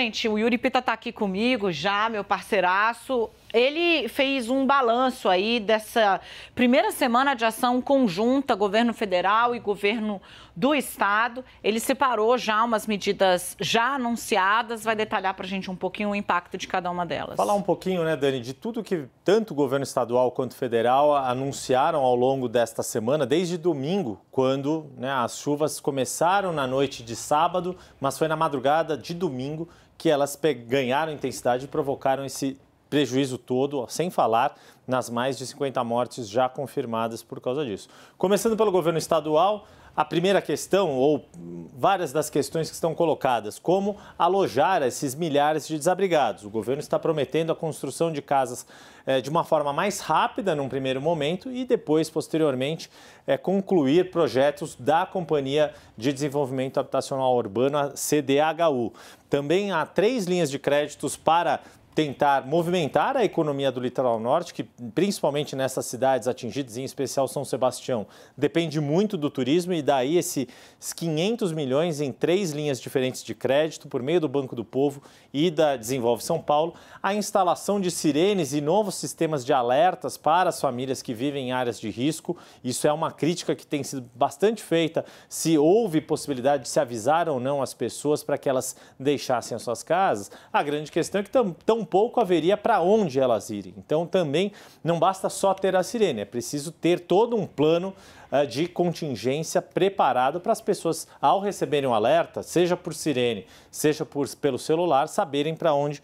Gente, o Yuri Pita está aqui comigo já, meu parceiraço. Ele fez um balanço aí dessa primeira semana de ação conjunta, governo federal e governo do estado. Ele separou já umas medidas já anunciadas, vai detalhar para a gente um pouquinho o impacto de cada uma delas. Falar um pouquinho, né, Dani, de tudo que tanto o governo estadual quanto federal anunciaram ao longo desta semana, desde domingo, quando né, as chuvas começaram na noite de sábado, mas foi na madrugada de domingo que elas ganharam intensidade e provocaram esse prejuízo todo, sem falar nas mais de 50 mortes já confirmadas por causa disso. Começando pelo governo estadual, a primeira questão, ou várias das questões que estão colocadas, como alojar esses milhares de desabrigados. O governo está prometendo a construção de casas eh, de uma forma mais rápida num primeiro momento e depois, posteriormente, eh, concluir projetos da Companhia de Desenvolvimento Habitacional Urbano, a CDHU. Também há três linhas de créditos para tentar movimentar a economia do litoral norte, que principalmente nessas cidades atingidas, em especial São Sebastião, depende muito do turismo e daí esses 500 milhões em três linhas diferentes de crédito por meio do Banco do Povo e da Desenvolve São Paulo, a instalação de sirenes e novos sistemas de alertas para as famílias que vivem em áreas de risco. Isso é uma crítica que tem sido bastante feita, se houve possibilidade de se avisar ou não as pessoas para que elas deixassem as suas casas. A grande questão é que tão Pouco haveria para onde elas irem. Então também não basta só ter a sirene, é preciso ter todo um plano eh, de contingência preparado para as pessoas, ao receberem um alerta, seja por sirene, seja por, pelo celular, saberem para onde,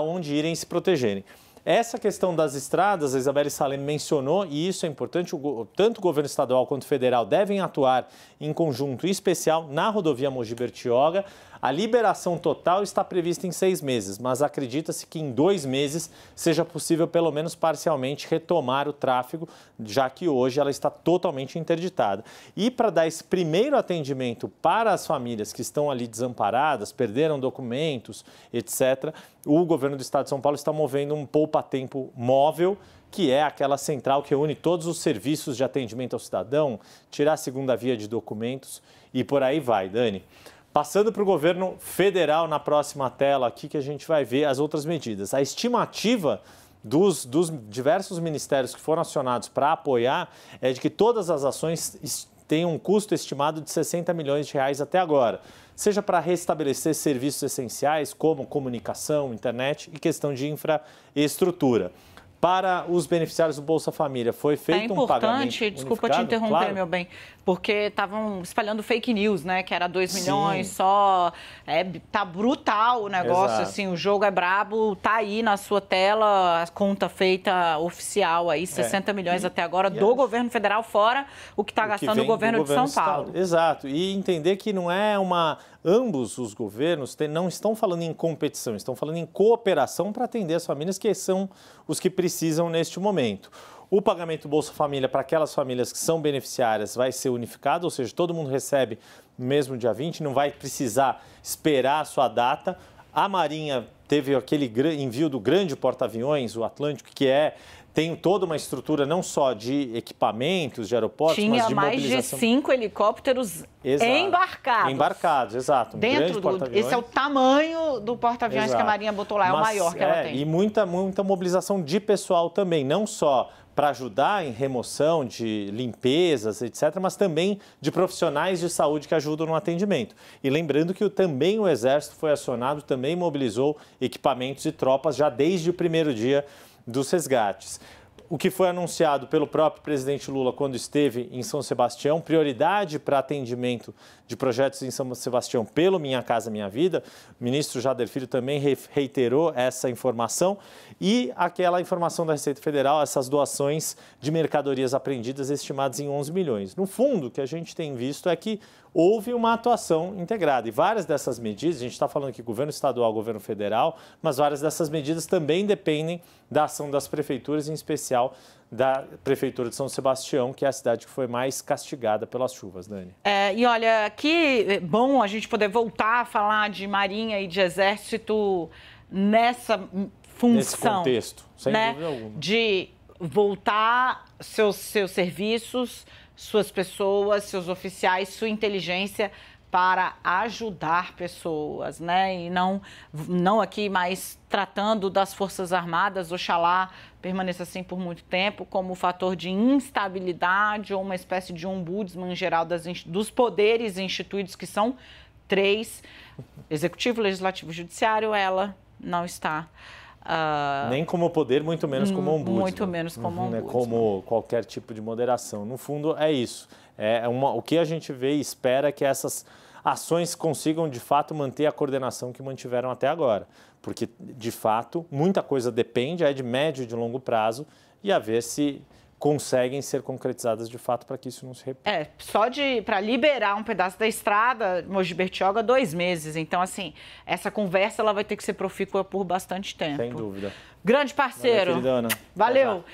onde irem se protegerem. Essa questão das estradas, a Isabelle Salem mencionou, e isso é importante, tanto o governo estadual quanto o federal devem atuar em conjunto, especial na rodovia Mogi Bertioga. A liberação total está prevista em seis meses, mas acredita-se que em dois meses seja possível, pelo menos parcialmente, retomar o tráfego, já que hoje ela está totalmente interditada. E para dar esse primeiro atendimento para as famílias que estão ali desamparadas, perderam documentos, etc., o governo do estado de São Paulo está movendo um poupa-tempo móvel que é aquela central que une todos os serviços de atendimento ao cidadão, tirar a segunda via de documentos e por aí vai, Dani. Passando para o governo federal na próxima tela, aqui que a gente vai ver as outras medidas. A estimativa dos, dos diversos ministérios que foram acionados para apoiar é de que todas as ações têm um custo estimado de 60 milhões de reais até agora, seja para restabelecer serviços essenciais como comunicação, internet e questão de infraestrutura para os beneficiários do Bolsa Família foi é feito é um pagamento. É importante, desculpa te interromper, claro. meu bem, porque estavam espalhando fake news, né? Que era 2 milhões Sim. só. É, tá brutal o negócio, Exato. assim, o jogo é brabo, tá aí na sua tela a conta feita oficial aí, 60 é. milhões e, até agora do acho... É governo federal, fora o que está gastando que o governo, governo de São Paulo. Paulo. Exato, e entender que não é uma... Ambos os governos não estão falando em competição, estão falando em cooperação para atender as famílias que são os que precisam neste momento. O pagamento Bolsa Família para aquelas famílias que são beneficiárias vai ser unificado, ou seja, todo mundo recebe no mesmo dia 20, não vai precisar esperar a sua data. A Marinha teve aquele envio do grande porta-aviões, o Atlântico, que é tem toda uma estrutura não só de equipamentos, de aeroportos, Tinha mas de mais mobilização. de cinco helicópteros exato. embarcados. Embarcados, exato. Um Dentro do, esse é o tamanho do porta-aviões que a Marinha botou lá, mas, é o maior que é, ela tem. E muita, muita mobilização de pessoal também, não só para ajudar em remoção de limpezas, etc., mas também de profissionais de saúde que ajudam no atendimento. E lembrando que também o Exército foi acionado, também mobilizou equipamentos e tropas já desde o primeiro dia dos resgates o que foi anunciado pelo próprio presidente Lula quando esteve em São Sebastião, prioridade para atendimento de projetos em São Sebastião pelo Minha Casa Minha Vida. O ministro Jader Filho também reiterou essa informação e aquela informação da Receita Federal, essas doações de mercadorias apreendidas estimadas em 11 milhões. No fundo, o que a gente tem visto é que houve uma atuação integrada e várias dessas medidas, a gente está falando aqui governo estadual, governo federal, mas várias dessas medidas também dependem da ação das prefeituras, em especial especial da Prefeitura de São Sebastião, que é a cidade que foi mais castigada pelas chuvas, Dani. É, e olha, que bom a gente poder voltar a falar de Marinha e de Exército nessa função. Nesse contexto, sem né? dúvida alguma. De voltar seus, seus serviços, suas pessoas, seus oficiais, sua inteligência para ajudar pessoas, né? E não, não aqui mais tratando das Forças Armadas, oxalá permaneça assim por muito tempo, como fator de instabilidade ou uma espécie de ombudsman geral das, dos poderes instituídos, que são três: Executivo, Legislativo e Judiciário, ela não está. Uh, Nem como poder, muito menos como hum, ombudsman. Muito menos como uhum, né, ombudsman. Uhum, como qualquer tipo de moderação. No fundo, é isso. É, é uma, o que a gente vê e espera é que essas ações consigam, de fato, manter a coordenação que mantiveram até agora. Porque, de fato, muita coisa depende, é de médio e de longo prazo, e a ver se conseguem ser concretizadas de fato para que isso não se repita. É, só de para liberar um pedaço da estrada, Mogi Bertioga, dois meses. Então, assim, essa conversa ela vai ter que ser profícua por bastante tempo. Sem dúvida. Grande parceiro. Valeu, Valeu.